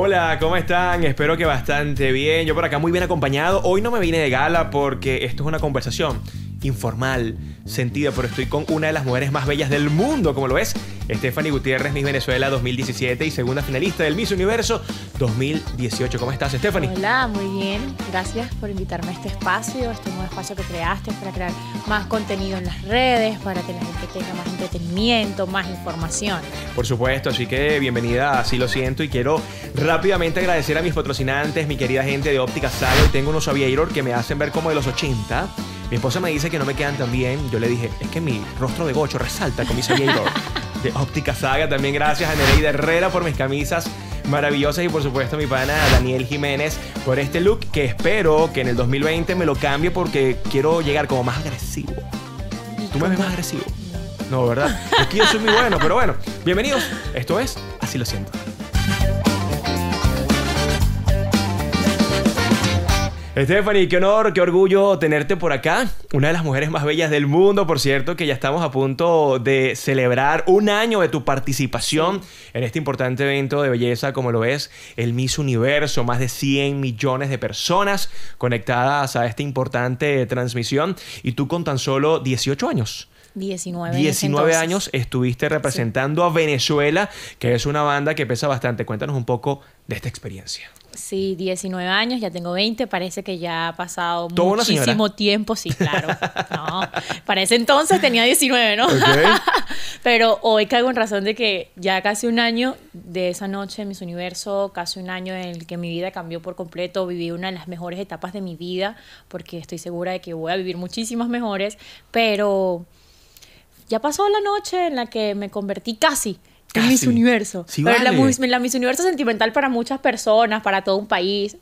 Hola, ¿cómo están? Espero que bastante bien. Yo por acá muy bien acompañado. Hoy no me vine de gala porque esto es una conversación informal, sentida, pero estoy con una de las mujeres más bellas del mundo, como lo es Stephanie Gutiérrez, Miss Venezuela 2017 y segunda finalista del Miss Universo 2018. ¿Cómo estás, Stephanie? Hola, muy bien. Gracias por invitarme a este espacio, este nuevo espacio que creaste para crear más contenido en las redes, para que la gente tenga más entretenimiento, más información. Por supuesto, así que bienvenida, así lo siento y quiero rápidamente agradecer a mis patrocinantes, mi querida gente de Óptica Sale. tengo unos aviator que me hacen ver como de los 80. Mi esposa me dice que no me quedan tan bien. Yo le dije, es que mi rostro de gocho resalta con mis aviator. de Óptica Saga. También gracias a Nereida Herrera por mis camisas maravillosas y por supuesto mi pana Daniel Jiménez por este look que espero que en el 2020 me lo cambie porque quiero llegar como más agresivo. ¿Tú me ves más agresivo? No, ¿verdad? aquí yo soy muy bueno, pero bueno. Bienvenidos. Esto es Así lo siento. Stephanie, qué honor, qué orgullo tenerte por acá. Una de las mujeres más bellas del mundo, por cierto, que ya estamos a punto de celebrar un año de tu participación en este importante evento de belleza como lo es el Miss Universo. Más de 100 millones de personas conectadas a esta importante transmisión y tú con tan solo 18 años. 19 años. 19 años estuviste representando a Venezuela, que es una banda que pesa bastante. Cuéntanos un poco de esta experiencia. Sí, 19 años, ya tengo 20, parece que ya ha pasado muchísimo tiempo, sí, claro. No, para ese entonces tenía 19, ¿no? Pero hoy caigo en razón de que ya casi un año de esa noche en mis universo, casi un año en el que mi vida cambió por completo, viví una de las mejores etapas de mi vida, porque estoy segura de que voy a vivir muchísimas mejores, pero ya pasó la noche en la que me convertí casi Casi. Es Universo. la, Miss, Universo sentimental para muchas personas, para todo un país.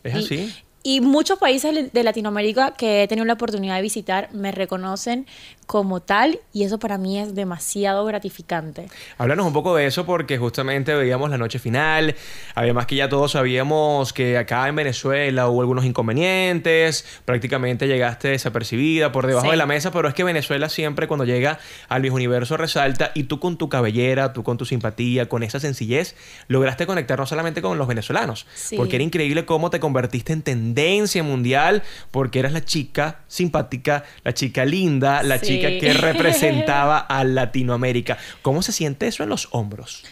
Y muchos países de Latinoamérica que he tenido la oportunidad de visitar me reconocen como tal y eso para mí es demasiado gratificante. Háblanos un poco de eso porque justamente veíamos la noche final, además que ya todos sabíamos que acá en Venezuela hubo algunos inconvenientes, prácticamente llegaste desapercibida por debajo de la mesa, pero es que Venezuela siempre cuando llega al mis Universo resalta y tú con tu cabellera, tú con tu simpatía, con esa sencillez, lograste conectar no solamente con los venezolanos, porque era increíble cómo te convertiste en tendencia mundial porque eras la chica simpática, la chica linda, la chica que representaba a Latinoamérica. ¿Cómo se siente eso en los hombros?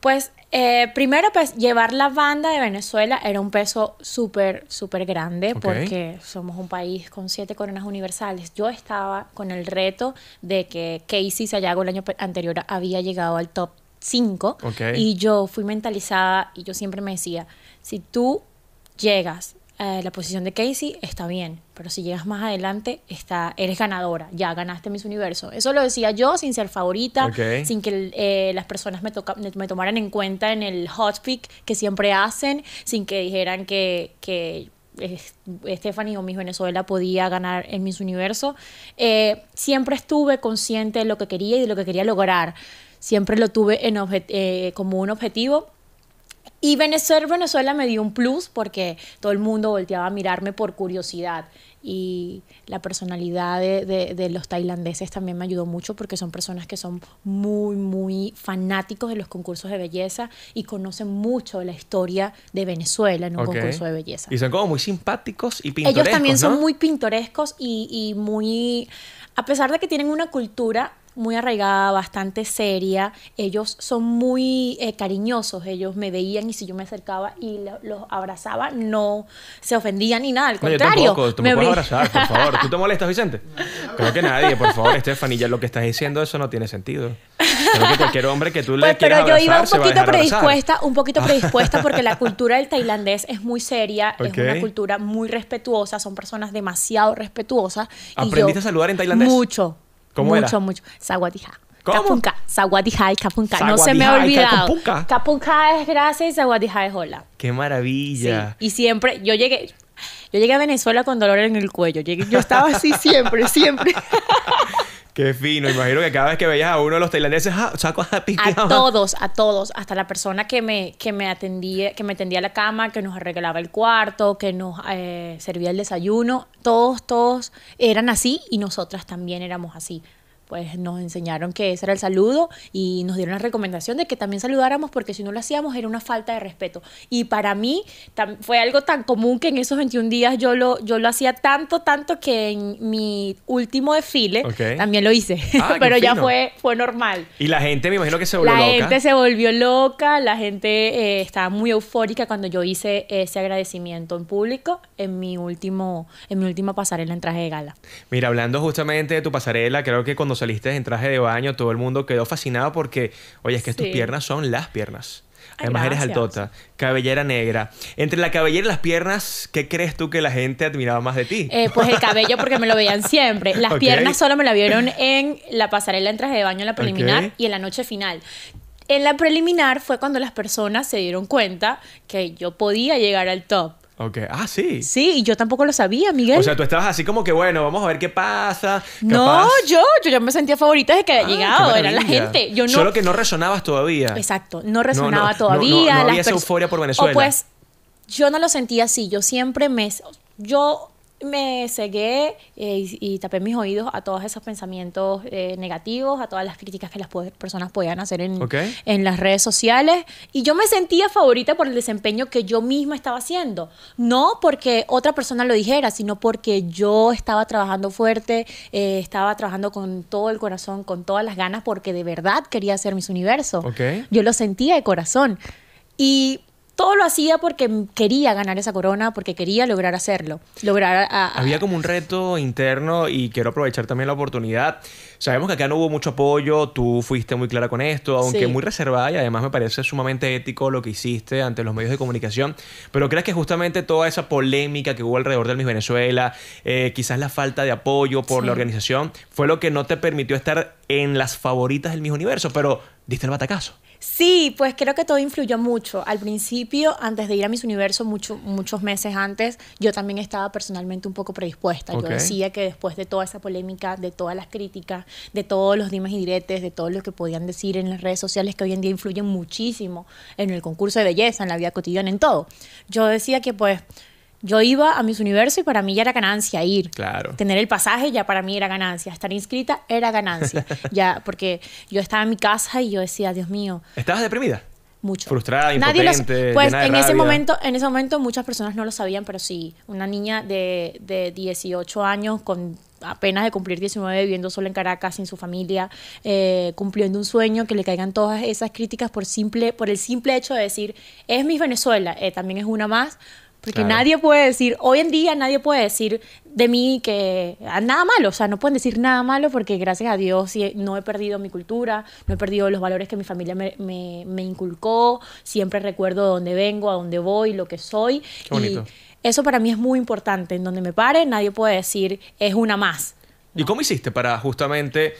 Pues eh, primero, pues llevar la banda de Venezuela era un peso súper, súper grande porque somos un país con siete coronas universales. Yo estaba con el reto de que Casey Sayago el año anterior había llegado al top 5 y yo fui mentalizada y yo siempre me decía, si tú llegas a la posición de Casey, está bien pero si llegas más adelante, está, eres ganadora, ya ganaste Miss Universo. Eso lo decía yo sin ser favorita, sin que eh, las personas me, me, tomaran en cuenta en el hot pick que siempre hacen, sin que dijeran que, que eh, Stephanie o Miss Venezuela podía ganar en Miss Universo. Eh, siempre estuve consciente de lo que quería y de lo que quería lograr. Siempre lo tuve como un objetivo y Venezuela, Venezuela me dio un plus porque todo el mundo volteaba a mirarme por curiosidad. Y la personalidad de, de, los tailandeses también me ayudó mucho porque son personas que son muy, muy fanáticos de los concursos de belleza y conocen mucho la historia de Venezuela en un concurso de belleza. Y son como muy simpáticos y pintorescos. Ellos también son muy pintorescos y muy. A pesar de que tienen una cultura muy arraigada, bastante seria. Ellos son muy eh, cariñosos, ellos me veían y si yo me acercaba y los abrazaba, no se ofendían ni nada, al contrario. No, yo tampoco, tú me, me abrazar, por favor. ¿Tú te molestas, Vicente? Creo que nadie, por favor, Stephanie, ya lo que estás diciendo, eso no tiene sentido. Creo que cualquier hombre que tú le pues, quieras Pero yo iba un poquito predispuesta, un poquito ah. predispuesta porque la cultura del tailandés es muy seria, es una cultura muy respetuosa, son personas demasiado respetuosas. ¿Aprendiste a saludar en tailandés? Mucho. ¿Cómo mucho, mucho. Zaguatijá. Capunca, Zaguatija y Capunca. No se me ha olvidado. Capunca es gracias y Zaguatija es hola. Qué maravilla. Sí. Y siempre, yo llegué, yo llegué a Venezuela con dolor en el cuello. yo estaba así siempre, siempre. Qué fino. Imagino que cada vez que veías a uno de los tailandeses, ah, saco a A todos, a todos. Hasta la persona que me, que me atendía, que me atendía la cama, que nos arreglaba el cuarto, que nos eh, servía el desayuno. Todos, todos eran así y nosotras también éramos así pues nos enseñaron que ese era el saludo y nos dieron la recomendación de que también saludáramos porque si no lo hacíamos era una falta de respeto. Y para mí fue algo tan común que en esos 21 días yo lo, yo lo hacía tanto, tanto que en mi último desfile también lo hice, ah, pero ya fue, fue normal. Y la gente me imagino que se volvió loca. La gente se volvió loca, la gente eh, estaba muy eufórica cuando yo hice ese agradecimiento en público en mi último, en mi última pasarela en traje de gala. Mira, hablando justamente de tu pasarela, creo que cuando saliste en traje de baño, todo el mundo quedó fascinado porque, oye, es que tus piernas son las piernas. Además eres altota, cabellera negra. Entre la cabellera y las piernas, ¿qué crees tú que la gente admiraba más de ti? Eh, pues el cabello porque me lo veían siempre. Las piernas solo me la vieron en la pasarela en traje de baño en la preliminar y en la noche final. En la preliminar fue cuando las personas se dieron cuenta que yo podía llegar al top ah, sí. Sí, y yo tampoco lo sabía, Miguel. O sea, tú estabas así como que, bueno, vamos a ver qué pasa. No, yo, yo ya me sentía favorita desde que había ah, llegado, era la gente. Yo no... Solo que no resonabas todavía. Exacto, no resonaba todavía. No, había esa euforia por Venezuela. O pues, yo no lo sentía así, yo siempre me... Yo me cegué eh, y, tapé mis oídos a todos esos pensamientos eh, negativos, a todas las críticas que las personas podían hacer en, en las redes sociales. Y yo me sentía favorita por el desempeño que yo misma estaba haciendo. No porque otra persona lo dijera, sino porque yo estaba trabajando fuerte, eh, estaba trabajando con todo el corazón, con todas las ganas, porque de verdad quería hacer mis universo. Yo lo sentía de corazón. Y todo lo hacía porque quería ganar esa corona, porque quería lograr hacerlo. Había como un reto interno y quiero aprovechar también la oportunidad. Sabemos que acá no hubo mucho apoyo, tú fuiste muy clara con esto, aunque muy reservada y además me parece sumamente ético lo que hiciste ante los medios de comunicación, pero crees que justamente toda esa polémica que hubo alrededor de Miss Venezuela, eh, quizás la falta de apoyo por la organización, fue lo que no te permitió estar en las favoritas del Miss Universo, pero diste el batacazo. Sí, pues creo que todo influyó mucho. Al principio, antes de ir a Miss Universo, muchos meses antes, yo también estaba personalmente un poco predispuesta. Yo decía que después de toda esa polémica, de todas las críticas, de todos los dimes y diretes, de todo lo que podían decir en las redes sociales que hoy en día influyen muchísimo en el concurso de belleza, en la vida cotidiana, en todo. Yo decía que pues yo iba a mis universos y para mí ya era ganancia ir. Claro. Tener el pasaje ya para mí era ganancia. Estar inscrita era ganancia. ya, porque yo estaba en mi casa y yo decía, Dios mío. ¿Estabas deprimida? Mucho. Frustrada, impotente, Pues en ese momento, en ese momento muchas personas no lo sabían, pero sí, una niña de, de 18 años con apenas de cumplir 19 viviendo sola en Caracas sin su familia, eh, cumpliendo un sueño, que le caigan todas esas críticas por simple, por el simple hecho de decir es mi Venezuela, eh, también es una más, porque nadie puede decir, hoy en día nadie puede decir de mí que ah, nada malo, o sea, no pueden decir nada malo porque gracias a Dios no he perdido mi cultura, no he perdido los valores que mi familia me, inculcó, siempre recuerdo de dónde vengo, a dónde voy, lo que soy. Qué bonito. Y eso para mí es muy importante, en donde me pare nadie puede decir es una más. ¿Y cómo hiciste para justamente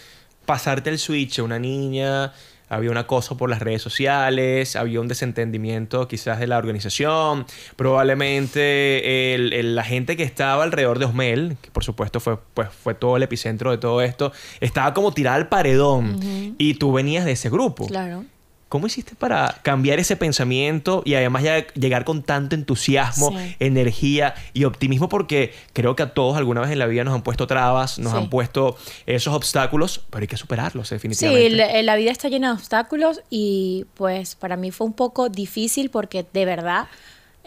pasarte el switch a una niña? había un acoso por las redes sociales, había un desentendimiento quizás de la organización, probablemente el, la gente que estaba alrededor de Osmel, que por supuesto fue, pues, fue todo el epicentro de todo esto, estaba como tirada al paredón y tú venías de ese grupo. Claro. ¿Cómo hiciste para cambiar ese pensamiento y además ya llegar con tanto entusiasmo, energía y optimismo? Porque creo que a todos alguna vez en la vida nos han puesto trabas, nos han puesto esos obstáculos, pero hay que superarlos definitivamente. Sí, la, vida está llena de obstáculos y pues para mí fue un poco difícil porque de verdad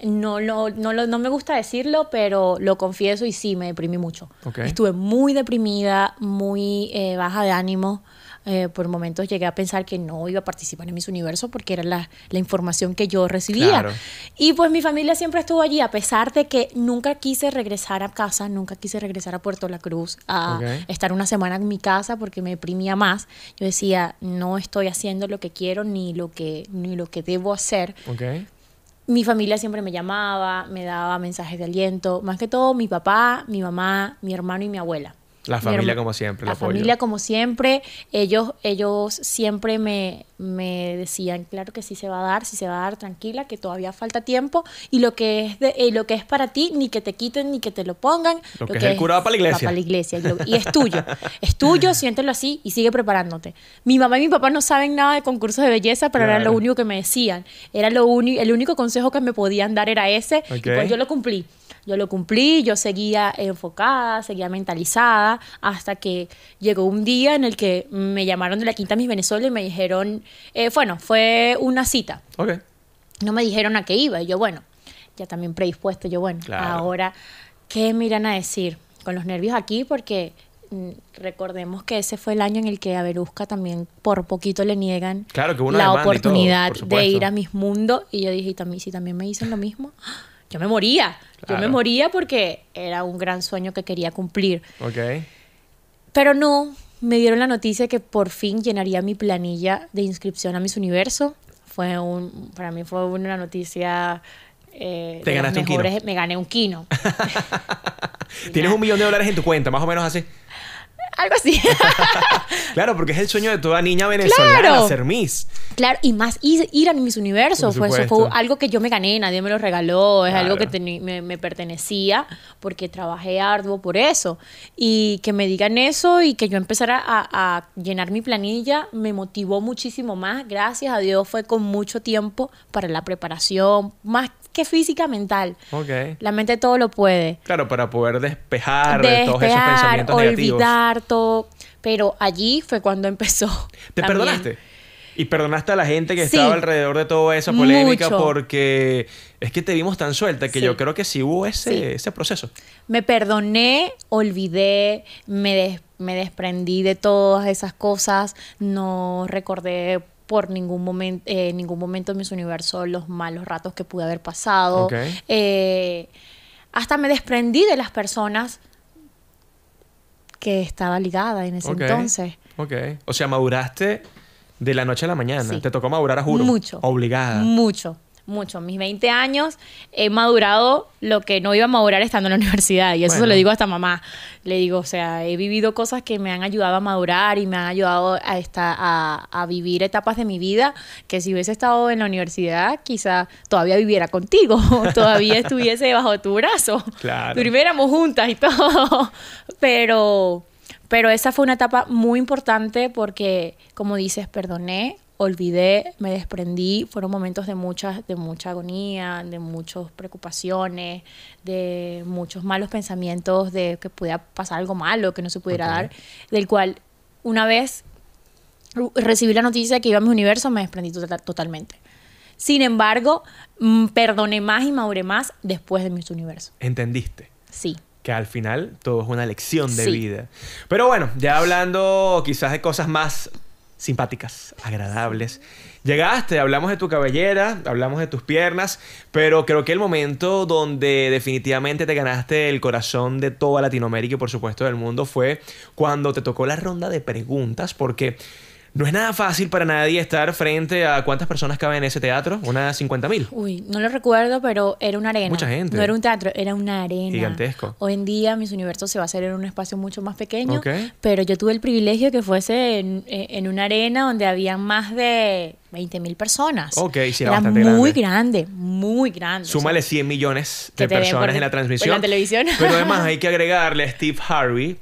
no, no, no me gusta decirlo, pero lo confieso y sí, me deprimí mucho. Estuve muy deprimida, muy eh, baja de ánimo. Eh, por momentos llegué a pensar que no iba a participar en mis universos porque era la, información que yo recibía. Y pues mi familia siempre estuvo allí, a pesar de que nunca quise regresar a casa, nunca quise regresar a Puerto La Cruz, a estar una semana en mi casa porque me deprimía más. Yo decía, no estoy haciendo lo que quiero ni lo que, ni lo que debo hacer. mi familia siempre me llamaba, me daba mensajes de aliento, más que todo mi papá, mi mamá, mi hermano y mi abuela. La familia como siempre. La familia como siempre. Ellos, ellos siempre me, decían, claro que sí se va a dar, sí se va a dar, tranquila, que todavía falta tiempo. Y lo que es, de, lo que es para ti, ni que te quiten, ni que te lo pongan. Lo, que, es el curado para la iglesia. Para la iglesia. Y, es tuyo. es tuyo, siéntelo así y sigue preparándote. Mi mamá y mi papá no saben nada de concursos de belleza, pero era lo único que me decían. Era lo único, el único consejo que me podían dar era ese. Y pues yo lo cumplí. Yo lo cumplí, yo seguía enfocada, seguía mentalizada, hasta que llegó un día en el que me llamaron de la Quinta Mis Venezuela y me dijeron, eh, bueno, fue una cita. Okay. No me dijeron a qué iba. Y yo, bueno, ya también predispuesto. Yo, bueno, ahora, ¿qué me irán a decir? Con los nervios aquí, porque mm, recordemos que ese fue el año en el que a Berusca también por poquito le niegan la oportunidad de ir a Mis Mundo y yo dije, y también, si también me dicen lo mismo, yo me moría. Yo me moría porque era un gran sueño que quería cumplir. Ok. Pero no, me dieron la noticia que por fin llenaría mi planilla de inscripción a Miss Universo. Fue un, para mí fue una noticia eh, Te Me gané un kino. Tienes un millón de dólares en tu cuenta, más o menos así. Algo así. Claro, porque es el sueño de toda niña venezolana ser Miss. Claro, y más ir a Miss Universo. Fue, algo que yo me gané, nadie me lo regaló, es algo que me, pertenecía porque trabajé arduo por eso. Y que me digan eso y que yo empezara a, llenar mi planilla me motivó muchísimo más. Gracias a Dios fue con mucho tiempo para la preparación, más que física, mental. Okay. La mente todo lo puede. Claro, para poder despejar, todos esos pensamientos olvidar, Olvidar todo. Pero allí fue cuando empezó. ¿Te perdonaste? Y perdonaste a la gente que estaba alrededor de toda esa polémica porque es que te vimos tan suelta que yo creo que sí hubo ese, proceso. Me perdoné, olvidé, me, desprendí de todas esas cosas, no recordé por ningún momento, eh, ningún momento en mis universos los malos ratos que pude haber pasado. Eh, hasta me desprendí de las personas que estaba ligada en ese entonces. Ok. O sea, maduraste de la noche a la mañana. Te tocó madurar a juro. Mucho. Obligada. Mucho mucho. Mis 20 años he madurado lo que no iba a madurar estando en la universidad. Y eso se lo digo hasta mamá. Le digo, o sea, he vivido cosas que me han ayudado a madurar y me han ayudado a, a, vivir etapas de mi vida que si hubiese estado en la universidad, quizá todavía viviera contigo, todavía estuviese bajo tu brazo. Claro. juntas y todo. Pero, pero esa fue una etapa muy importante porque, como dices, perdoné, olvidé, me desprendí, fueron momentos de, muchas, de mucha agonía, de muchas preocupaciones, de muchos malos pensamientos de que pudiera pasar algo malo, que no se pudiera dar, del cual una vez recibí la noticia de que iba a mi universo, me desprendí tota-, totalmente. Sin embargo, mm, perdoné más y maduré más después de mis universo. ¿Entendiste? Sí que al final todo es una lección de vida. Pero bueno, ya hablando quizás de cosas más simpáticas, agradables. Llegaste, hablamos de tu cabellera, hablamos de tus piernas, pero creo que el momento donde definitivamente te ganaste el corazón de toda Latinoamérica y por supuesto del mundo fue cuando te tocó la ronda de preguntas, porque no es nada fácil para nadie estar frente a cuántas personas caben en ese teatro, unas mil. Uy, no lo recuerdo, pero era una arena. Mucha gente. No era un teatro, era una arena. Gigantesco. Hoy en día mis universos se va a hacer en un espacio mucho más pequeño, Ok. pero yo tuve el privilegio que fuese en, en una arena donde había más de 20 mil personas. Ok, sí, muy grande. muy grande. Súmale 100 millones de personas en la transmisión. En la televisión. Pero además hay que agregarle a Steve Harvey,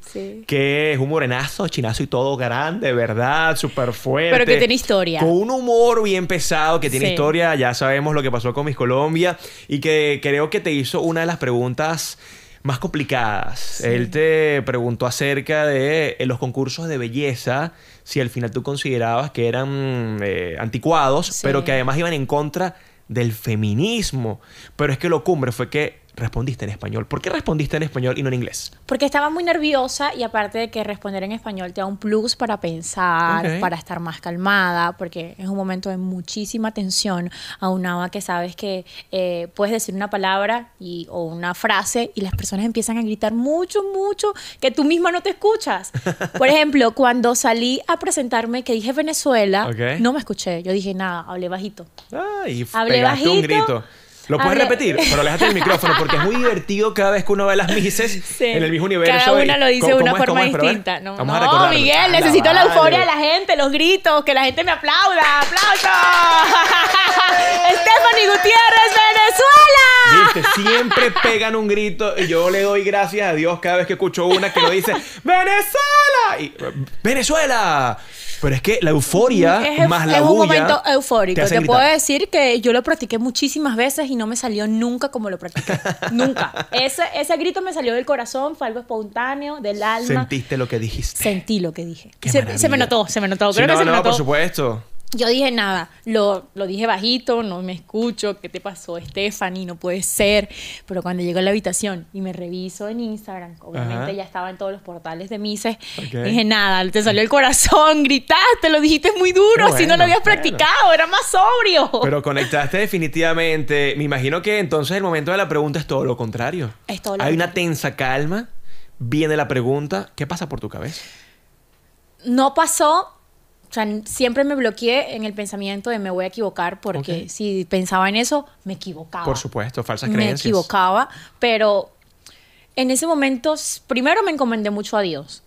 que es un morenazo, chinazo y todo grande, ¿verdad? Súper fuerte. Pero que tiene historia. Con un humor bien pesado, que tiene historia. Ya sabemos lo que pasó con Mis Colombia y que creo que te hizo una de las preguntas más complicadas. Él te preguntó acerca de eh, los concursos de belleza, si al final tú considerabas que eran eh, anticuados, pero que además iban en contra del feminismo. Pero es que lo cumbre fue que respondiste en español. ¿Por qué respondiste en español y no en inglés? Porque estaba muy nerviosa y aparte de que responder en español te da un plus para pensar, para estar más calmada, porque es un momento de muchísima tensión, aunado a que sabes que eh, puedes decir una palabra y, o una frase y las personas empiezan a gritar mucho, mucho, que tú misma no te escuchas. Por ejemplo, cuando salí a presentarme que dije Venezuela, no me escuché, yo dije nada, hablé bajito. ¡Ay! y hablé bajito. Un grito lo puedes repetir, pero aléjate del micrófono porque es muy divertido cada vez que uno ve las mises en el mismo universo. Cada una lo dice de una forma distinta. No, Miguel, necesito la, euforia de la gente, los gritos, que la gente me aplauda. ¡Aplauso! ¡Stephanie Gutiérrez, Venezuela! ¿Viste? Siempre pegan un grito y yo le doy gracias a Dios cada vez que escucho una que lo dice ¡Venezuela! ¡Venezuela! Pero es que la euforia mm, más la es un momento eufórico. Te, puedo decir que yo lo practiqué muchísimas veces y no me salió nunca como lo practiqué. nunca. Ese, ese grito me salió del corazón, fue algo espontáneo, del alma. Sentiste lo que dijiste. Sentí lo que dije. Se, me notó, se me notó. Creo no, se no, por supuesto yo dije nada, lo, dije bajito, no me escucho, ¿qué te pasó, Stephanie? No puede ser. Pero cuando llego a la habitación y me reviso en Instagram, obviamente ya estaba en todos los portales de Mises, dije nada, te salió el corazón, gritaste, lo dijiste muy duro, así si no lo habías practicado, era más sobrio. Pero conectaste definitivamente. Me imagino que entonces el momento de la pregunta es todo lo contrario. Hay una tensa calma, viene la pregunta, ¿qué pasa por tu cabeza? No pasó o sea, siempre me bloqueé en el pensamiento de me voy a equivocar porque si pensaba en eso, me equivocaba. Por supuesto, falsas creencias. Me equivocaba, pero en ese momento, primero me encomendé mucho a Dios.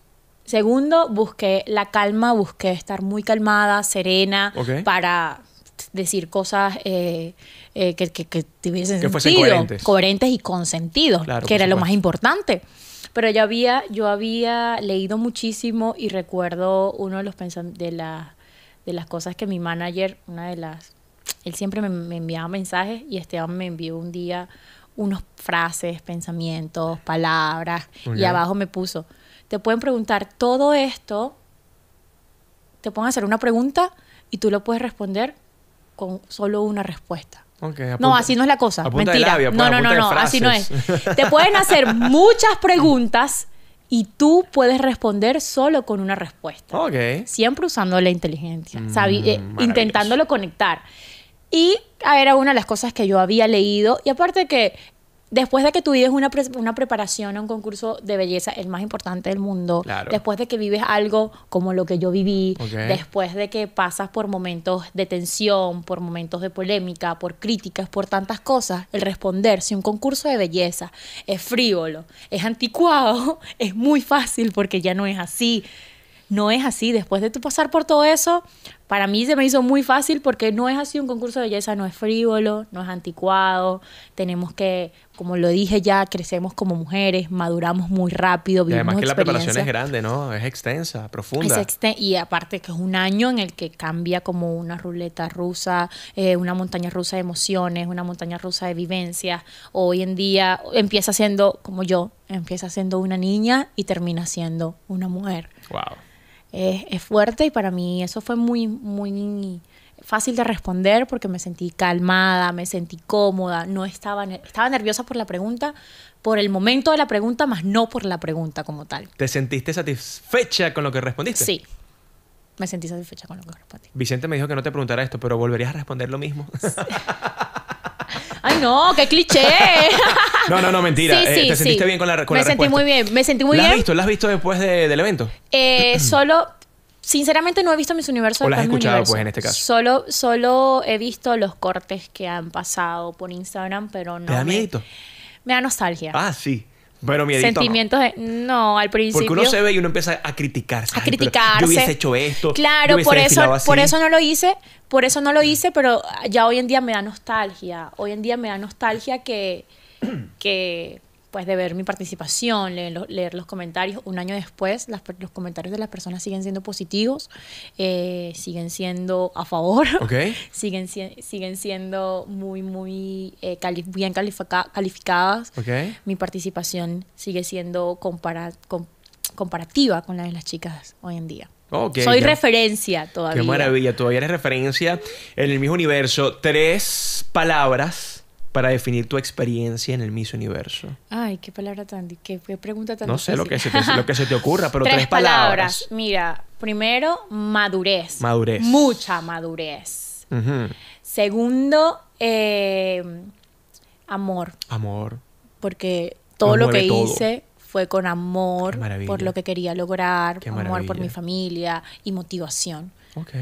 Segundo, busqué la calma, busqué estar muy calmada, serena, para decir cosas eh, eh, que, que, tuviesen coherentes. y con sentido, que era lo más importante. Pero yo había, yo había leído muchísimo y recuerdo uno de los de, de las cosas que mi manager, una de las, él siempre me, enviaba mensajes y Esteban me envió un día unos frases, pensamientos, palabras y abajo me puso, te pueden preguntar todo esto, te pueden hacer una pregunta y tú lo puedes responder con solo una respuesta no, así no es la cosa. Mentira. no, no, no, no, así no es. Te pueden hacer muchas preguntas y tú puedes responder solo con una respuesta. Ok. Siempre usando la inteligencia, mm, eh, intentándolo conectar. Y era una de las cosas que yo había leído y aparte que después de que tú vives una, una preparación a un concurso de belleza, el más importante del mundo, después de que vives algo como lo que yo viví, después de que pasas por momentos de tensión, por momentos de polémica, por críticas, por tantas cosas, el responder si un concurso de belleza es frívolo, es anticuado, es muy fácil porque ya no es así. No es así. Después de tu pasar por todo eso, para mí se me hizo muy fácil porque no es así un concurso de belleza, no es frívolo, no es anticuado. Tenemos que, como lo dije ya, crecemos como mujeres, maduramos muy rápido, vivimos Además que la preparación es grande, ¿no? Es extensa, profunda. y aparte que es un año en el que cambia como una ruleta rusa, eh, una montaña rusa de emociones, una montaña rusa de vivencias. Hoy en día empieza siendo, como yo, empieza siendo una niña y termina siendo una mujer. Wow es, fuerte y para mí eso fue muy, muy fácil de responder porque me sentí calmada, me sentí cómoda, no estaba, estaba nerviosa por la pregunta, por el momento de la pregunta, más no por la pregunta como tal. ¿Te sentiste satisfecha con lo que respondiste? Sí. Me sentí satisfecha con lo que respondí. Vicente me dijo que no te preguntara esto, pero ¿volverías a responder lo mismo? Ay, no, qué cliché. no, no, no, mentira. Sí, eh, sí, ¿Te sentiste bien con la, con Me sentí muy bien, me sentí muy bien. ¿Lo has visto? ¿Lo has visto después del evento? Eh, solo, sinceramente no he visto mis universos. O las has escuchado, pues, en este caso. Solo, solo he visto los cortes que han pasado por Instagram, pero no. ¿Te da miedo? me da nostalgia. Ah, sí. Pero Sentimientos de... No, al principio... Porque uno se ve y uno empieza a criticarse. A criticarse. Yo hubiese hecho esto. Claro, por eso, por eso no lo hice. Por eso no lo hice, pero ya hoy en día me da nostalgia. Hoy en día me da nostalgia que... que después de ver mi participación, leer, los, comentarios, un año después los comentarios de las personas siguen siendo positivos, eh, siguen siendo a favor, siguen, siguen siendo muy, muy eh, bien calificadas. Mi participación sigue siendo comparativa con la de las chicas hoy en día. Soy referencia todavía. Qué maravilla, todavía eres referencia en el mismo universo. Tres palabras para definir tu experiencia en el Miss Universo? Ay, qué palabra tan... Qué, qué pregunta tan No sé lo que, se te, ocurra, pero tres, tres palabras. Mira, primero, madurez. Madurez. Mucha madurez. Segundo, eh, amor. Amor. Porque todo lo que hice fue con amor por lo que quería lograr, amor por mi familia y motivación. Ok.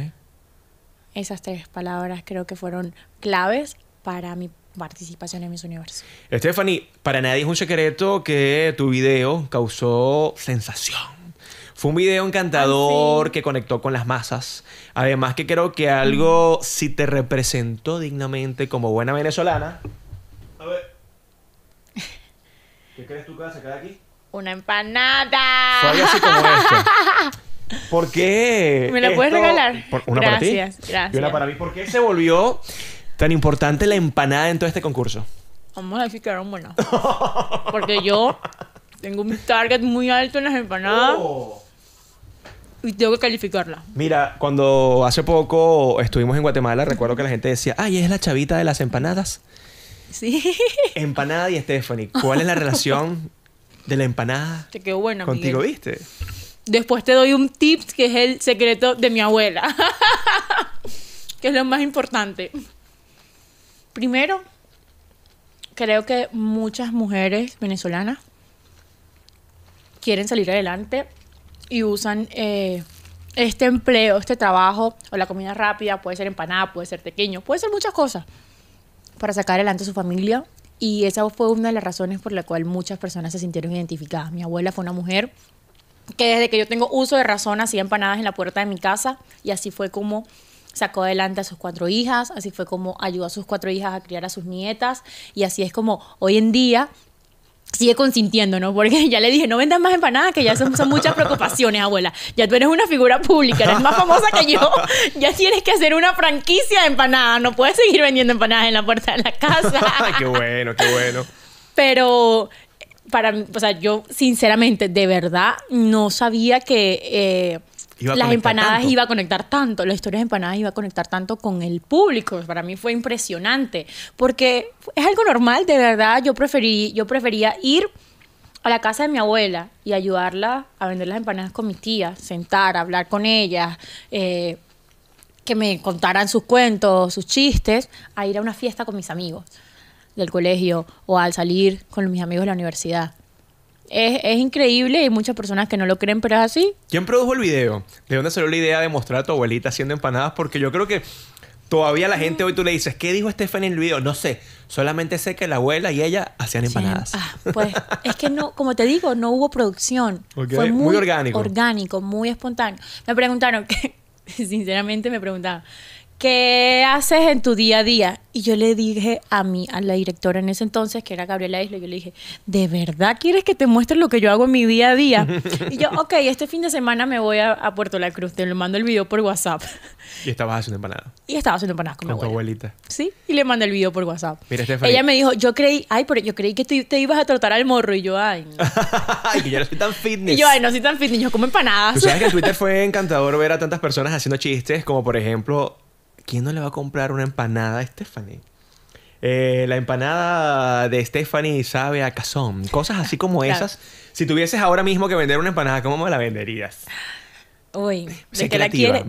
Esas tres palabras creo que fueron claves para mi participación en mis Universo. Stephanie, para nadie es un secreto que tu video causó sensación. Fue un video encantador que conectó con las masas. Además que creo que algo mm. si te representó dignamente como buena venezolana. A ver. ¿Qué crees tú que vas a sacar aquí? Una empanada. Fue así como esto. ¿Por qué? ¿Me la puedes regalar? una para ti Y ¿Por qué se volvió tan importante la empanada en todo este concurso? Vamos a decir que Porque yo tengo un target muy alto en las empanadas. Oh. Y tengo que calificarla. Mira, cuando hace poco estuvimos en Guatemala, recuerdo que la gente decía, ay, es la chavita de las empanadas. Sí. Empanada y Stephanie, ¿cuál es la relación de la empanada? Contigo, ¿viste? Después te doy un tip que es el secreto de mi abuela, que es lo más importante. Primero, creo que muchas mujeres venezolanas quieren salir adelante y usan eh, este empleo, este trabajo o la comida rápida, puede ser empanada, puede ser pequeño, puede ser muchas cosas para sacar adelante a su familia. Y esa fue una de las razones por la cual muchas personas se sintieron identificadas. Mi abuela fue una mujer que desde que yo tengo uso de razón hacía empanadas en la puerta de mi casa y así fue como sacó adelante a sus cuatro hijas, así fue como ayudó a sus cuatro hijas a criar a sus nietas y así es como hoy en día sigue consintiendo, ¿no? Porque ya le dije, no vendas más empanadas, que ya son, muchas preocupaciones, abuela. Ya tú eres una figura pública, eres más famosa que yo. Ya tienes que hacer una franquicia de empanadas. No puedes seguir vendiendo empanadas en la puerta de la casa. qué bueno, qué bueno. Pero para, o sea, yo sinceramente, de verdad, no sabía que... Eh, las empanadas iba a conectar tanto, las historias de empanadas iba a conectar tanto con el público. Para mí fue impresionante, porque es algo normal, de verdad. Yo, preferí, yo prefería ir a la casa de mi abuela y ayudarla a vender las empanadas con mi tía sentar, hablar con ellas, eh, que me contaran sus cuentos, sus chistes, a ir a una fiesta con mis amigos del colegio o al salir con mis amigos de la universidad. Es, increíble, hay muchas personas que no lo creen, pero es así. ¿Quién produjo el video? ¿De dónde salió la idea de mostrar a tu abuelita haciendo empanadas? Porque yo creo que todavía la gente mm. hoy tú le dices, ¿qué dijo Stephanie en el video? No sé, solamente sé que la abuela y ella hacían empanadas. Ah, pues es que no, como te digo, no hubo producción. Fue muy, orgánico. Orgánico, muy espontáneo. Me preguntaron, sinceramente me preguntaban, ¿qué haces en tu día a día? Y yo le dije a mí, a la directora en ese entonces, que era Gabriela Isla, yo le dije, ¿de verdad quieres que te muestre lo que yo hago en mi día a día? Y yo, ok, este fin de semana me voy a, Puerto La Cruz, te lo mando el video por WhatsApp. Y estabas haciendo empanadas. Y estaba haciendo empanadas con, tu abuelita. Sí, y le mandé el video por WhatsApp. Ella me dijo, yo creí, ay, pero yo creí que te, ibas a trotar al morro. Y yo, ay, no. que yo no soy tan fitness. Y yo, ay, no soy tan fitness, yo como empanadas. Tú sabes que en Twitter fue encantador ver a tantas personas haciendo chistes, como por ejemplo ¿quién no le va a comprar una empanada a Stephanie? Eh, la empanada de Stephanie sabe a cazón. Cosas así como esas. Si tuvieses ahora mismo que vender una empanada, ¿cómo me la venderías? Uy, de que, la quiere,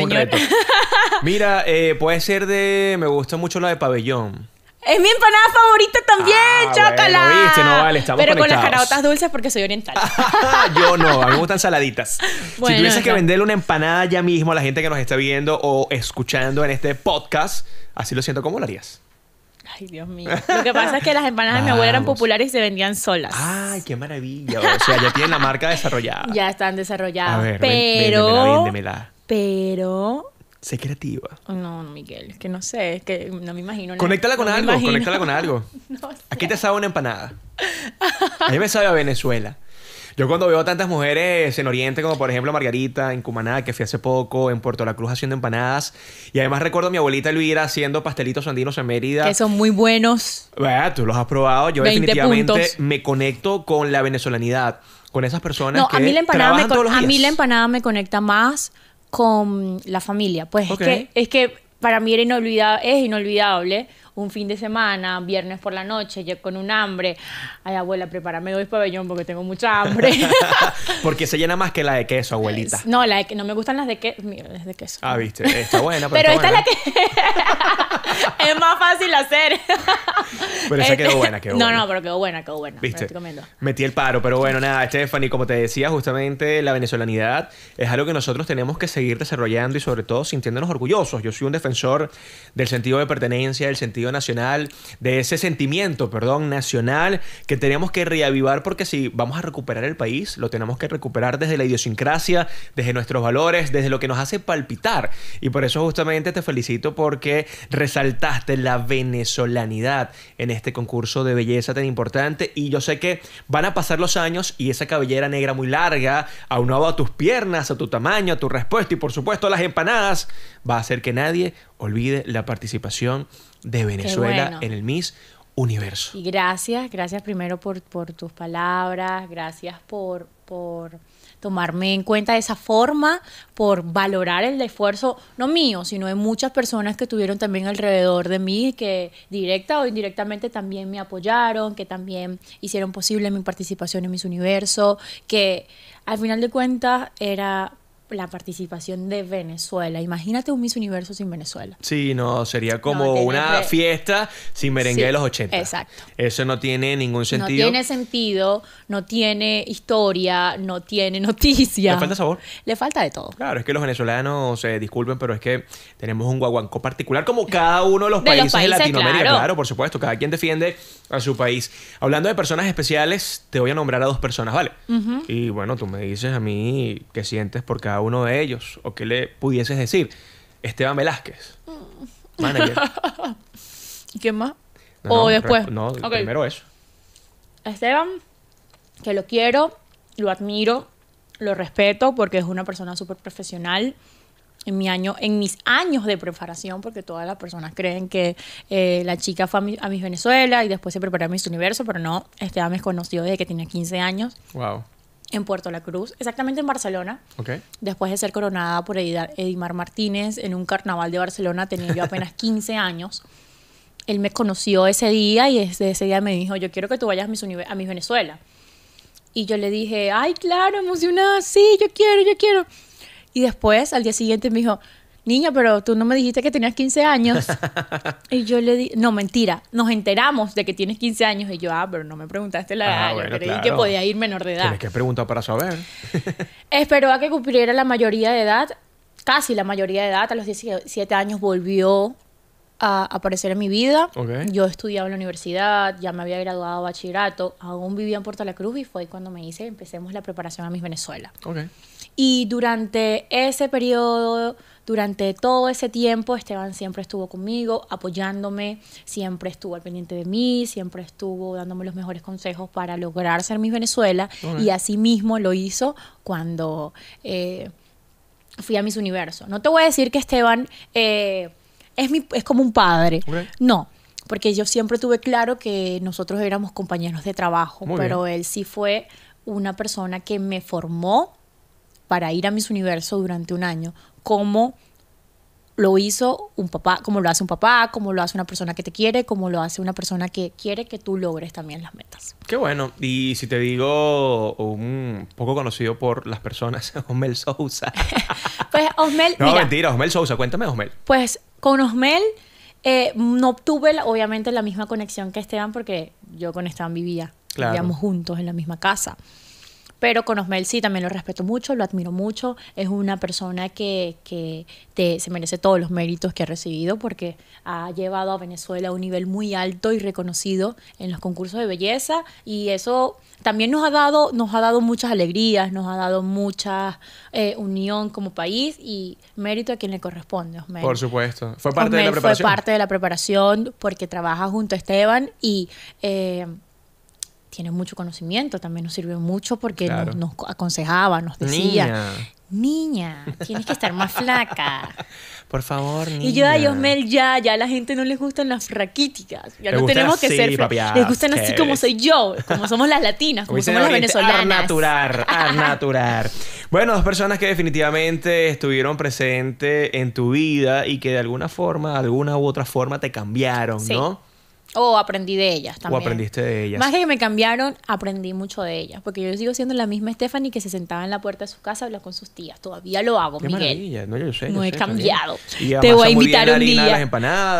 señor. Mira, eh, puede ser de. Me gusta mucho la de pabellón. Es mi empanada favorita también, ah, chácala. viste, no vale, estamos Pero con las caraotas dulces porque soy oriental. Yo no, a mí me gustan saladitas. si tuvieses que venderle una empanada ya mismo a la gente que nos está viendo o escuchando en este podcast, así lo siento, ¿cómo lo harías? Ay, Dios mío. Lo que pasa es que las empanadas de mi abuela eran populares y se vendían solas. Ay, qué maravilla. O sea, ya tienen la marca desarrollada. Ya están desarrolladas. A ver, pero, véndemela, véndemela. Pero Sé creativa. No, Miguel, es que no sé, es que no me imagino. Conéctala con algo, conéctala con algo. Aquí te sabe una empanada. A mí me sabe a Venezuela. Yo cuando veo tantas mujeres en Oriente, como por ejemplo Margarita, en Cumaná, que fui hace poco, en Puerto La Cruz haciendo empanadas, y además recuerdo a mi abuelita Elvira haciendo pastelitos andinos en Mérida. Que son muy buenos. Bueno, tú los has probado. Yo definitivamente me conecto con la venezolanidad, con esas personas que todos los días. A mí la empanada me conecta más con la familia. Pues es, que, es que para mí era es inolvidable un fin de semana, viernes por la noche, yo con un hambre. Ay, abuela, prepárame hoy pabellón porque tengo mucha hambre. porque se llena más que la de queso, abuelita. No, la que no me gustan las de queso. las de queso. Ah, viste, está buena. Pero, esta es la que es más fácil hacer. pero esa quedó este, buena, quedó buena. No, no, pero quedó buena, quedó buena. Viste, metí el paro, pero bueno, nada, Stephanie, como te decía, justamente la venezolanidad es algo que nosotros tenemos que seguir desarrollando y sobre todo sintiéndonos orgullosos. Yo soy un defensor del sentido de pertenencia, del sentido nacional, de ese sentimiento, perdón, nacional que tenemos que reavivar porque si vamos a recuperar el país, lo tenemos que recuperar desde la idiosincrasia, desde nuestros valores, desde lo que nos hace palpitar. Y por eso justamente te felicito porque resaltaste la venezolanidad en este concurso de belleza tan importante y yo sé que van a pasar los años y esa cabellera negra muy larga, aunado a tus piernas, a tu tamaño, a tu respuesta y por supuesto a las empanadas, va a hacer que nadie olvide la participación de Venezuela en el Miss Universo. Y gracias, gracias primero por, por tus palabras, gracias por, por tomarme en cuenta de esa forma, por valorar el esfuerzo, no mío, sino de muchas personas que tuvieron también alrededor de mí, que directa o indirectamente también me apoyaron, que también hicieron posible mi participación en Miss Universo, que al final de cuentas era la participación de Venezuela. Imagínate un Miss Universo sin Venezuela. Sí, no, sería como una fiesta sin merengue de los 80. Exacto. Eso no tiene ningún sentido. No tiene sentido, no tiene historia, no tiene noticia. Le falta sabor. Le falta de todo. Claro, es que los venezolanos, se eh, disculpen, pero es que tenemos un guaguancó particular como cada uno de los, países, de Latinoamérica. Claro. por supuesto, cada quien defiende a su país. Hablando de personas especiales, te voy a nombrar a dos personas, ¿vale? Y bueno, tú me dices a mí qué sientes por cada uno de ellos? ¿O que le pudieses decir? Esteban Velázquez, manager. ¿Y qué más? o después. No, primero eso. Esteban, que lo quiero, lo admiro, lo respeto porque es una persona súper profesional. En, mi año, en mis años de preparación, porque todas las personas creen que eh, la chica fue a, mi, mis Venezuela y después se preparó a mis universo, pero no, Esteban me conoció desde que tenía 15 años. Wow en Puerto La Cruz, exactamente en Barcelona. Después de ser coronada por Edimar Martínez en un carnaval de Barcelona, tenía yo apenas 15 años. Él me conoció ese día y desde ese día me dijo, yo quiero que tú vayas a mi a mis Venezuela. Y yo le dije, ay, claro, emocionada, sí, yo quiero, yo quiero. Y después, al día siguiente, me dijo, niña, pero tú no me dijiste que tenías 15 años. y yo le dije, no, mentira, nos enteramos de que tienes 15 años. Y yo, ah, pero no me preguntaste la ah, edad, creí que podía ir menor de edad. Tienes que preguntar para saber. Esperó a que cumpliera la mayoría de edad, casi la mayoría de edad, a los 17 años volvió a aparecer en mi vida. Yo estudiaba en la universidad, ya me había graduado bachillerato, aún vivía en Puerto La Cruz y fue cuando me hice, empecemos la preparación a mis Venezuela. Y durante ese periodo, durante todo ese tiempo, Esteban siempre estuvo conmigo, apoyándome, siempre estuvo al pendiente de mí, siempre estuvo dándome los mejores consejos para lograr ser mi Venezuela. Y así mismo lo hizo cuando eh, fui a Miss Universo. No te voy a decir que Esteban eh, es, mi, es como un padre. No, porque yo siempre tuve claro que nosotros éramos compañeros de trabajo, pero él sí fue una persona que me formó para ir a mis Universo durante un año, como lo hizo un papá, como lo hace un papá, como lo hace una persona que te quiere, como lo hace una persona que quiere que tú logres también las metas. Qué bueno. Y si te digo un poco conocido por las personas, Osmel Sousa. pues Osmel. no, mira, mentira, Osmel Sousa. Cuéntame, Osmel. Pues con Osmel eh, no obtuve, obviamente, la misma conexión que Esteban, porque yo con Esteban vivía. Vivíamos juntos en la misma casa. Pero con Osmel sí, también lo respeto mucho, lo admiro mucho. Es una persona que, que se merece todos los méritos que ha recibido porque ha llevado a Venezuela a un nivel muy alto y reconocido en los concursos de belleza. Y eso también nos ha dado, nos ha dado muchas alegrías, nos ha dado mucha eh, unión como país y mérito a quien le corresponde, Osmel. Por supuesto. Fue parte de la preparación. Fue parte de la preparación porque trabaja junto a Esteban y eh, tiene mucho conocimiento, también nos sirvió mucho porque nos, aconsejaba, nos decía, niña. tienes que estar más flaca. Por favor, niña. Y yo, ay, Mel ya, ya a la gente no les gustan las fraquíticas. Ya no tenemos que ser Les gustan así como soy yo, como somos las latinas, como somos las venezolanas. a natural, a natural. Bueno, dos personas que definitivamente estuvieron presentes en tu vida y que de alguna forma, alguna u otra forma te cambiaron, ¿no? O aprendí de ellas también. O aprendiste de ellas. Más que me cambiaron, aprendí mucho de ellas. Porque yo sigo siendo la misma Stephanie que se sentaba en la puerta de su casa a hablar con sus tías. Todavía lo hago, Miguel. No, yo sé, no he cambiado. Te voy a invitar un día.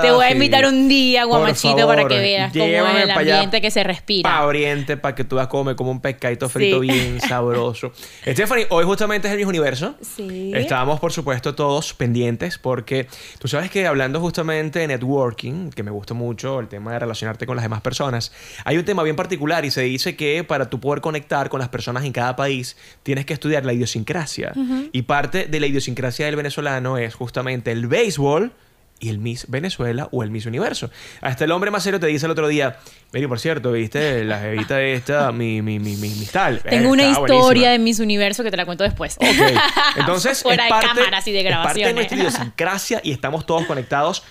Te voy a invitar un día, guamachito, para que veas cómo es el ambiente que se respira. Para Oriente, para que tú vas a comer como un pescadito frito bien sabroso. Stephanie, hoy justamente es el mismo universo. Sí. Estábamos, por supuesto, todos pendientes porque tú sabes que hablando justamente de networking, que me gusta mucho el tema de relacionarte con las demás personas. Hay un tema bien particular y se dice que para tú poder conectar con las personas en cada país tienes que estudiar la idiosincrasia. Y parte de la idiosincrasia del venezolano es justamente el béisbol y el Miss Venezuela o el Miss Universo. Hasta el hombre más serio te dice el otro día, Mary, por cierto, viste la jevita esta, mi, mi, mi, mi tal. Tengo una historia de Miss Universo que te la cuento después. Okay. Entonces, Fuera de cámaras y de Es parte de nuestra idiosincrasia y estamos todos conectados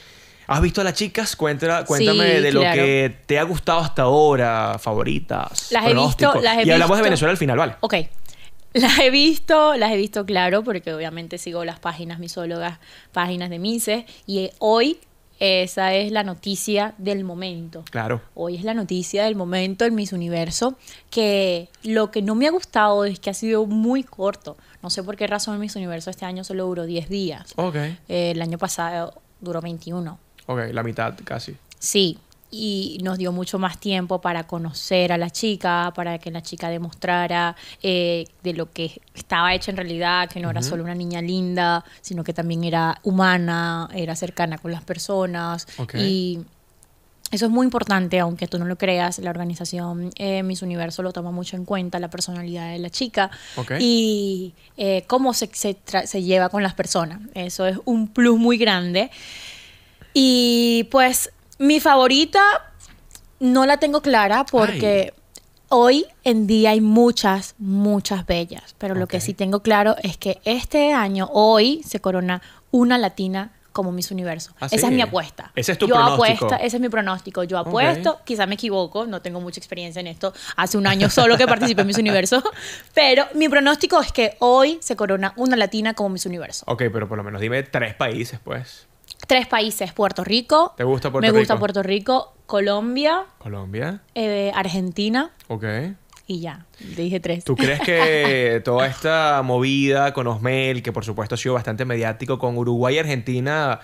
¿Has visto a las chicas? cuéntame de lo que te ha gustado hasta ahora, favoritas. Las he visto, y hablamos de Venezuela al final, ¿vale? Ok. Las he visto, las he visto claro, porque obviamente sigo las páginas misólogas, páginas de Mises, y eh, hoy esa es la noticia del momento. Claro. Hoy es la noticia del momento en Miss Universo, que lo que no me ha gustado es que ha sido muy corto. No sé por qué razón Miss Universo este año solo duró 10 días. Ok. Eh, el año pasado duró 21. Ok, la mitad casi. Sí, y nos dio mucho más tiempo para conocer a la chica, para que la chica demostrara eh, de lo que estaba hecha en realidad, que no era solo una niña linda, sino que también era humana, era cercana con las personas. Y eso es muy importante, aunque tú no lo creas, la organización eh, Miss Universo lo toma mucho en cuenta, la personalidad de la chica y eh, cómo se, se lleva con las personas. Eso es un plus muy grande. Y pues mi favorita no la tengo clara porque... hoy en día hay muchas, muchas bellas, pero lo que sí tengo claro es que este año, hoy, se corona una latina como Miss Universo. Ah, esa es mi apuesta. Ese es tu yo Apuesta, ese es mi pronóstico. Yo apuesto, quizá me equivoco, no tengo mucha experiencia en esto. Hace un año solo que participé en Miss Universo, pero mi pronóstico es que hoy se corona una latina como Miss Universo. Ok, pero por lo menos dime tres países, pues tres países, Puerto Rico. gusta gusta Puerto Rico, Colombia. Colombia. Eh, Argentina. Ok. Y ya, te dije tres. ¿Tú crees que toda esta movida con Osmel, que por supuesto ha sido bastante mediático con Uruguay y Argentina,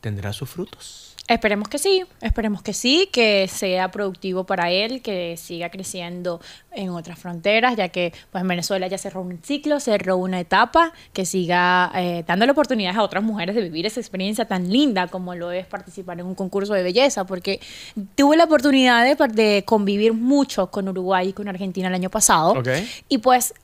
tendrá sus frutos? Esperemos que sí, esperemos que sí, que sea productivo para él, que siga creciendo en otras fronteras, ya que pues Venezuela ya cerró un ciclo, cerró una etapa, que siga eh, dando la oportunidades a otras mujeres de vivir esa experiencia tan linda como lo es participar en un concurso de belleza, porque tuve la oportunidad de, convivir mucho con Uruguay y con Argentina el año pasado, y pues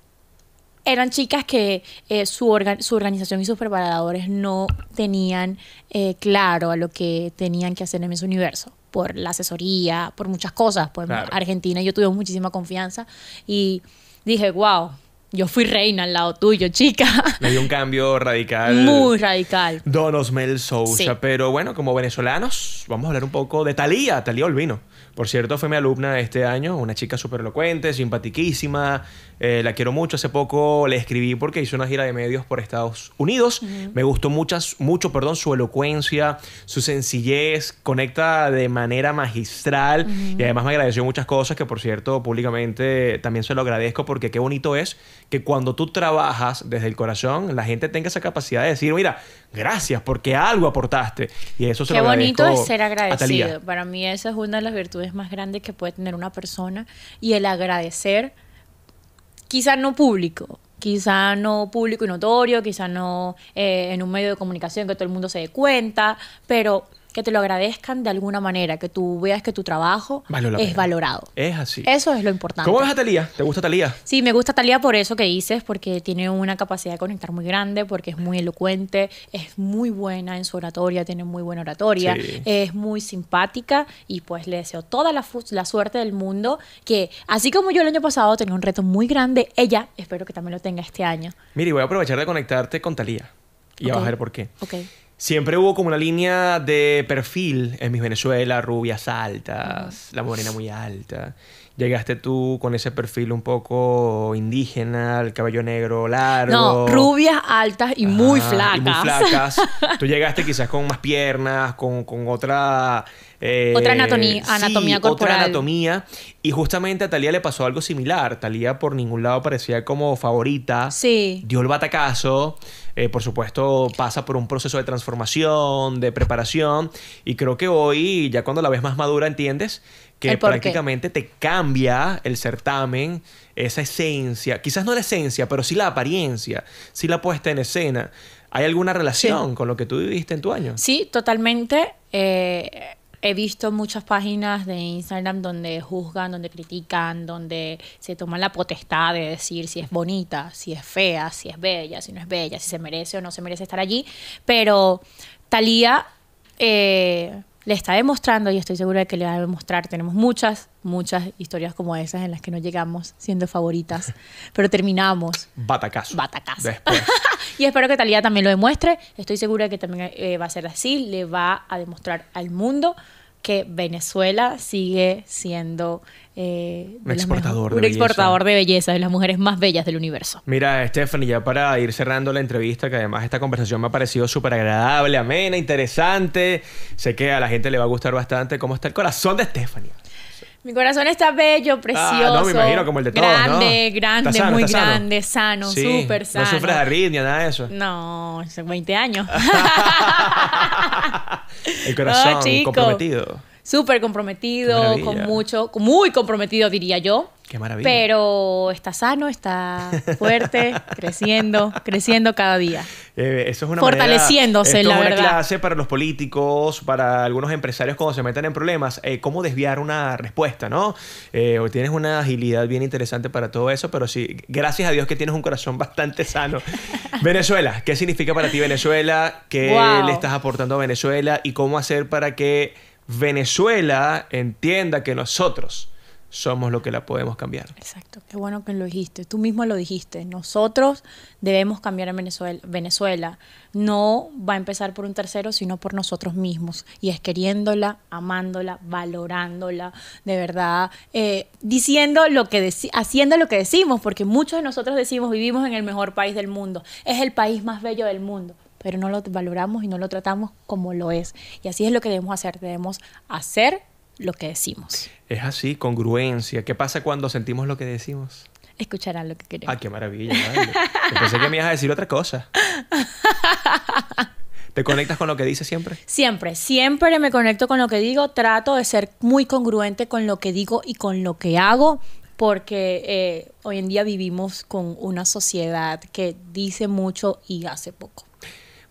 eran chicas que eh, su, su, organización y sus preparadores no tenían eh, claro a lo que tenían que hacer en ese universo por la asesoría, por muchas cosas. pues Argentina yo tuve muchísima confianza y dije, wow, yo fui reina al lado tuyo, chica. Hay un cambio radical. Muy radical. Donos Mel Sousa. Pero bueno, como venezolanos, vamos a hablar un poco de Talía, Talía Olvino. Por cierto, fue mi alumna este año, una chica súper elocuente, simpatiquísima, eh, la quiero mucho. Hace poco le escribí porque hizo una gira de medios por Estados Unidos. Me gustó muchas, mucho perdón, su elocuencia, su sencillez, conecta de manera magistral y además me agradeció muchas cosas que, por cierto, públicamente también se lo agradezco porque qué bonito es que cuando tú trabajas desde el corazón, la gente tenga esa capacidad de decir, mira, gracias porque algo aportaste. Y eso se Qué bonito es ser agradecido. Para mí esa es una de las virtudes más grandes que puede tener una persona y el agradecer, quizá no público, quizá no público y notorio, quizá no eh, en un medio de comunicación que todo el mundo se dé cuenta, pero que te lo agradezcan de alguna manera, que tú veas que tu trabajo es valorado. Es así. Eso es lo importante. ¿Cómo ves a Talía? ¿Te gusta Talía? Sí, me gusta Talía por eso que dices, porque tiene una capacidad de conectar muy grande, porque es muy elocuente, es muy buena en su oratoria, tiene muy buena oratoria, es muy simpática y pues le deseo toda la, la suerte del mundo, que así como yo el año pasado tenía un reto muy grande, ella espero que también lo tenga este año. Mire, voy a aprovechar de conectarte con Talía y a ver por qué. Ok. Siempre hubo como una línea de perfil en mis Venezuela, rubias altas, la morena muy alta. Llegaste tú con ese perfil un poco indígena, el cabello negro largo. No, rubias altas y muy flacas. muy flacas. tú llegaste quizás con más piernas, con, con otra... Eh, otra anatomía, sí, Otra anatomía. Y justamente a Talía le pasó algo similar. Talía por ningún lado parecía como favorita. Sí. Dio el batacazo. Eh, por supuesto, pasa por un proceso de transformación, de preparación, y creo que hoy, ya cuando la ves más madura, entiendes que prácticamente te cambia el certamen, esa esencia, quizás no la esencia, pero sí la apariencia, sí la puesta en escena. ¿Hay alguna relación con lo que tú viviste en tu año? Sí, totalmente. Eh, he visto muchas páginas de Instagram donde juzgan, donde critican, donde se toman la potestad de decir si es bonita, si es fea, si es bella, si no es bella, si se merece o no se merece estar allí. Pero Talía eh, le está demostrando, y estoy segura de que le va a demostrar, tenemos muchas, muchas historias como esas en las que no llegamos siendo favoritas, pero terminamos. Batacazo. Batacazo. Después. Y espero que Talía también lo demuestre. Estoy segura que también eh, va a ser así. Le va a demostrar al mundo que Venezuela sigue siendo eh, exportador, un exportador, de belleza, de las mujeres más bellas del universo. Mira, Stephanie, ya para ir cerrando la entrevista, que además esta conversación me ha parecido súper agradable, amena, interesante. Sé que a la gente le va a gustar bastante cómo está el corazón de Stephanie. Mi corazón está bello, precioso. Ah, no, me imagino como el de todos, Grande, grande, muy grande, sano, súper sano. no sufres de arritmia, nada de eso. No, son 20 años. el corazón comprometido. Súper comprometido, con mucho, muy comprometido diría yo. Qué maravilla. Pero está sano, está fuerte, creciendo, creciendo cada día. Eh, eso es una Fortaleciéndose, la clase para los políticos, para algunos empresarios cuando se metan en problemas. Eh, ¿Cómo desviar una respuesta, no? Eh, tienes una agilidad bien interesante para todo eso, pero sí, gracias a Dios que tienes un corazón bastante sano. Venezuela, ¿qué significa para ti Venezuela? ¿Qué le estás aportando a Venezuela? ¿Y cómo hacer para que Venezuela entienda que nosotros somos lo que la podemos cambiar. Exacto, qué bueno que lo dijiste. Tú mismo lo dijiste. Nosotros debemos cambiar a Venezuela. Venezuela no va a empezar por un tercero, sino por nosotros mismos. Y es queriéndola, amándola, valorándola, de verdad, eh, diciendo lo que haciendo lo que decimos, porque muchos de nosotros decimos vivimos en el mejor país del mundo. Es el país más bello del mundo pero no lo valoramos y no lo tratamos como lo es. Y así es lo que debemos hacer. Debemos hacer lo que decimos. Es así, congruencia. ¿Qué pasa cuando sentimos lo que decimos? Escucharán lo que queremos. Ah, qué maravilla. Pensé que me ibas a decir otra cosa. ¿Te conectas con lo que dices siempre? Siempre, siempre me conecto con lo que digo. Trato de ser muy congruente con lo que digo y con lo que hago, porque eh, hoy en día vivimos con una sociedad que dice mucho y hace poco.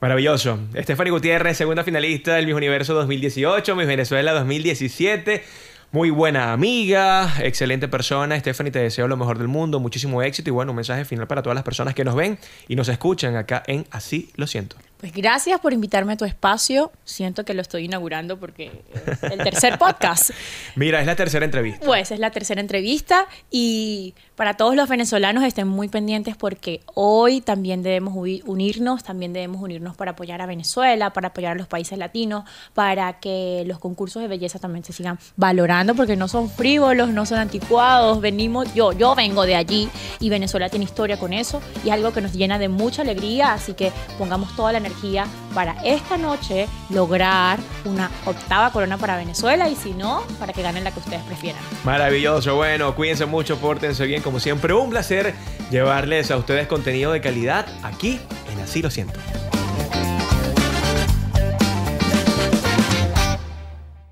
Maravilloso. Stephanie Gutiérrez, segunda finalista del Miss Universo 2018, Miss Venezuela 2017. Muy buena amiga, excelente persona. Stephanie, te deseo lo mejor del mundo, muchísimo éxito y bueno, un mensaje final para todas las personas que nos ven y nos escuchan acá en Así lo siento. Pues gracias por invitarme a tu espacio. Siento que lo estoy inaugurando porque es el tercer podcast. Mira, es la tercera entrevista. Pues es la tercera entrevista y para todos los venezolanos estén muy pendientes porque hoy también debemos unirnos, también debemos unirnos para apoyar a Venezuela, para apoyar a los países latinos, para que los concursos de belleza también se sigan valorando porque no son frívolos, no son anticuados, venimos, yo, yo vengo de allí y Venezuela tiene historia con eso y es algo que nos llena de mucha alegría, así que pongamos toda la energía para esta noche lograr una octava corona para Venezuela y si no, para que ganen la que ustedes prefieran. Maravilloso, bueno, cuídense mucho, pórtense bien como siempre, un placer llevarles a ustedes contenido de calidad aquí en Así lo siento.